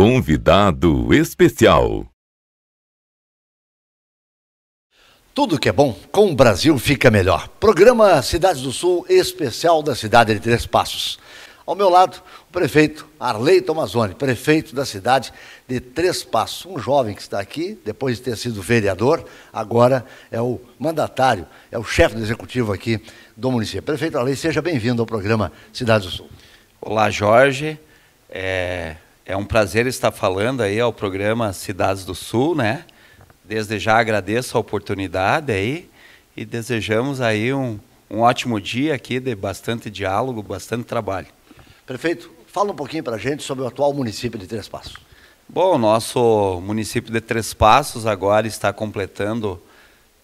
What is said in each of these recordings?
Convidado especial. Tudo que é bom com o Brasil fica melhor. Programa Cidades do Sul, especial da cidade de Três Passos. Ao meu lado, o prefeito Arley Tomazoni, prefeito da cidade de Três Passos. Um jovem que está aqui, depois de ter sido vereador, agora é o mandatário, é o chefe do executivo aqui do município. Prefeito Arley, seja bem-vindo ao programa Cidades do Sul. Olá, Jorge. É é um prazer estar falando aí ao programa Cidades do Sul, né? Desde já agradeço a oportunidade aí e desejamos aí um, um ótimo dia aqui de bastante diálogo, bastante trabalho. Prefeito, fala um pouquinho para a gente sobre o atual município de Três Passos. Bom, nosso município de Três Passos agora está completando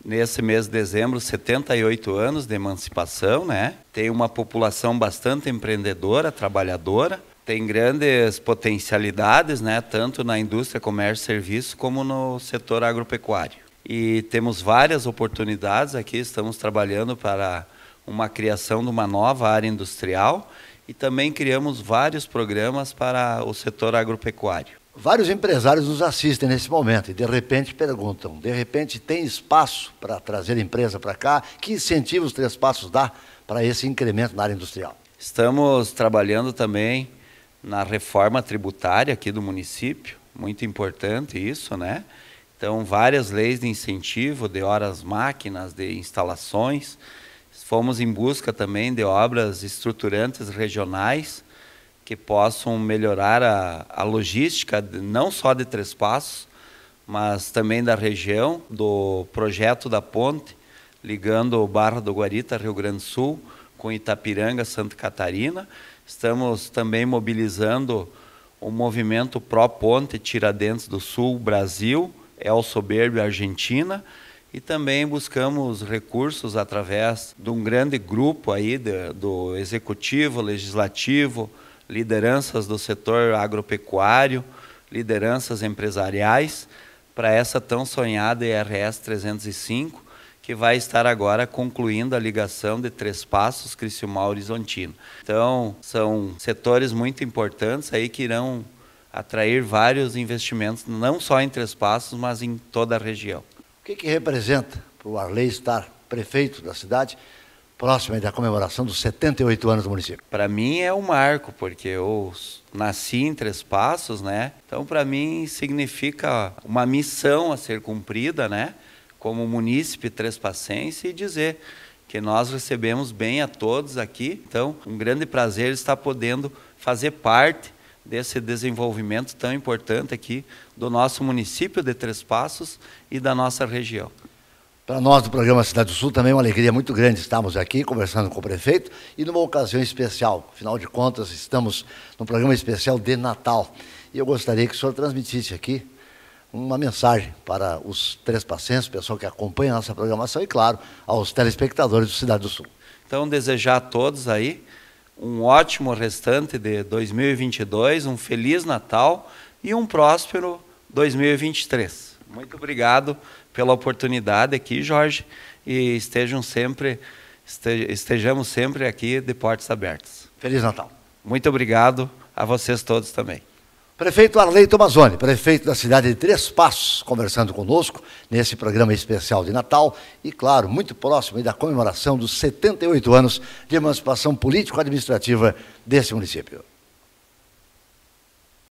nesse mês de dezembro 78 anos de emancipação, né? Tem uma população bastante empreendedora, trabalhadora tem grandes potencialidades, né, tanto na indústria, comércio e serviço, como no setor agropecuário. E temos várias oportunidades aqui, estamos trabalhando para uma criação de uma nova área industrial e também criamos vários programas para o setor agropecuário. Vários empresários nos assistem nesse momento e de repente perguntam: de repente tem espaço para trazer empresa para cá? Que incentivos Três Passos dá para esse incremento na área industrial? Estamos trabalhando também na reforma tributária aqui do município, muito importante isso, né? Então, várias leis de incentivo, de horas máquinas, de instalações. Fomos em busca também de obras estruturantes regionais que possam melhorar a, a logística, não só de Três Passos, mas também da região, do projeto da ponte, ligando Barra do Guarita, Rio Grande do Sul, com Itapiranga, Santa Catarina Estamos também mobilizando o movimento Pro Ponte Tiradentes do Sul Brasil, El Soberbio Argentina, e também buscamos recursos através de um grande grupo aí de, do executivo, legislativo, lideranças do setor agropecuário, lideranças empresariais para essa tão sonhada IRS 305, que vai estar agora concluindo a ligação de Três Passos Criciúma Horizontino. Então, são setores muito importantes aí que irão atrair vários investimentos, não só em Três Passos, mas em toda a região. O que, que representa para o Arley estar prefeito da cidade próximo da comemoração dos 78 anos do município? Para mim é um marco, porque eu nasci em Três Passos, né? Então para mim significa uma missão a ser cumprida, né? como munícipe trespacense e dizer que nós recebemos bem a todos aqui. Então, um grande prazer estar podendo fazer parte desse desenvolvimento tão importante aqui do nosso município de Três Passos e da nossa região. Para nós do programa Cidade do Sul também é uma alegria muito grande estarmos aqui conversando com o prefeito e numa ocasião especial. Afinal de contas, estamos num programa especial de Natal. E eu gostaria que o senhor transmitisse aqui uma mensagem para os três o pessoal que acompanha a nossa programação e, claro, aos telespectadores do Cidade do Sul. Então, desejar a todos aí um ótimo restante de 2022, um feliz Natal e um próspero 2023. Muito obrigado pela oportunidade aqui, Jorge, e estejam sempre estejamos sempre aqui de portas abertas. Feliz Natal. Muito obrigado a vocês todos também. Prefeito Arley Tomazoni, prefeito da cidade de Três Passos, conversando conosco nesse programa especial de Natal e, claro, muito próximo da comemoração dos 78 anos de emancipação político-administrativa desse município.